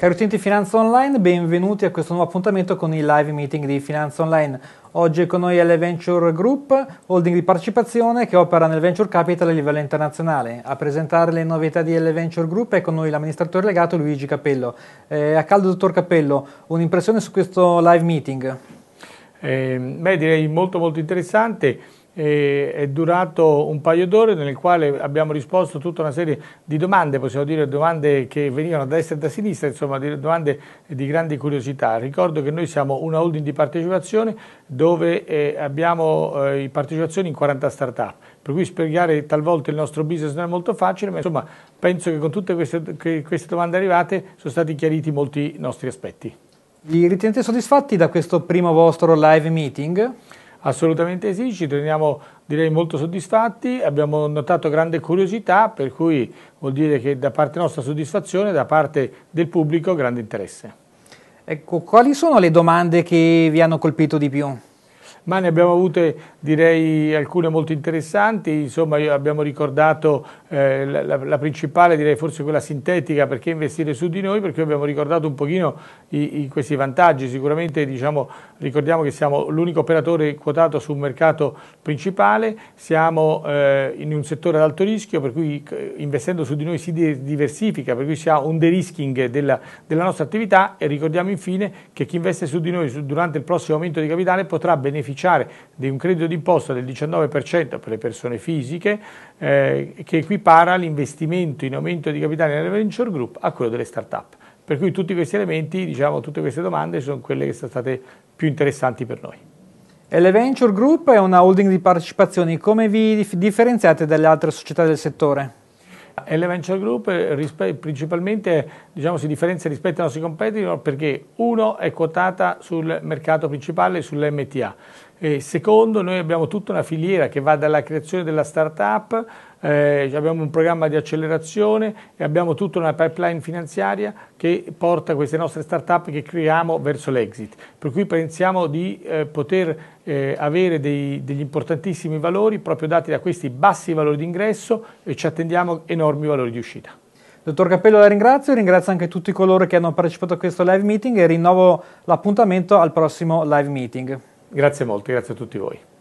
Cari utenti di Finanza Online, benvenuti a questo nuovo appuntamento con il live meeting di Finanza Online. Oggi è con noi è l'Eventure Group, holding di partecipazione che opera nel venture capital a livello internazionale. A presentare le novità di Venture Group è con noi l'amministratore legato Luigi Capello. Eh, a caldo, dottor Capello, un'impressione su questo live meeting? Eh, beh, direi molto molto interessante è durato un paio d'ore nel quale abbiamo risposto tutta una serie di domande, possiamo dire domande che venivano da destra e da sinistra, insomma domande di grande curiosità. Ricordo che noi siamo una holding di partecipazione dove eh, abbiamo eh, partecipazioni in 40 start-up, per cui spiegare talvolta il nostro business non è molto facile, ma insomma penso che con tutte queste, queste domande arrivate sono stati chiariti molti nostri aspetti. Vi ritenete soddisfatti da questo primo vostro live meeting? assolutamente sì, ci teniamo direi molto soddisfatti, abbiamo notato grande curiosità per cui vuol dire che da parte nostra soddisfazione, da parte del pubblico grande interesse. Ecco, quali sono le domande che vi hanno colpito di più? Ma ne abbiamo avute direi alcune molto interessanti, insomma abbiamo ricordato eh, la, la, principale direi forse quella sintetica perché investire su di noi perché abbiamo ricordato un pochino i, i, questi vantaggi, sicuramente diciamo, ricordiamo che siamo l'unico operatore quotato sul mercato principale, siamo eh, in un settore ad alto rischio per cui eh, investendo su di noi si diversifica, per cui si ha un de-risking della, della nostra attività e ricordiamo infine che chi investe su di noi durante il prossimo aumento di capitale potrà beneficiare beneficiare di un credito d'imposta del 19% per le persone fisiche eh, che equipara l'investimento in aumento di capitale nelle venture group a quello delle start-up. Per cui tutti questi elementi, diciamo, tutte queste domande sono quelle che sono state più interessanti per noi. E le Venture Group è una holding di partecipazioni, come vi differenziate dalle altre società del settore? E le Venture Group eh, principalmente diciamo, si differenzia rispetto ai nostri competitor perché uno è quotata sul mercato principale, sull'MTA e secondo, noi abbiamo tutta una filiera che va dalla creazione della startup, eh, abbiamo un programma di accelerazione e abbiamo tutta una pipeline finanziaria che porta queste nostre startup che creiamo verso l'exit. Per cui pensiamo di eh, poter eh, avere dei, degli importantissimi valori proprio dati da questi bassi valori di ingresso e ci attendiamo enormi valori di uscita. Dottor Cappello la ringrazio, ringrazio anche tutti coloro che hanno partecipato a questo live meeting e rinnovo l'appuntamento al prossimo live meeting. Grazie molto, grazie a tutti voi.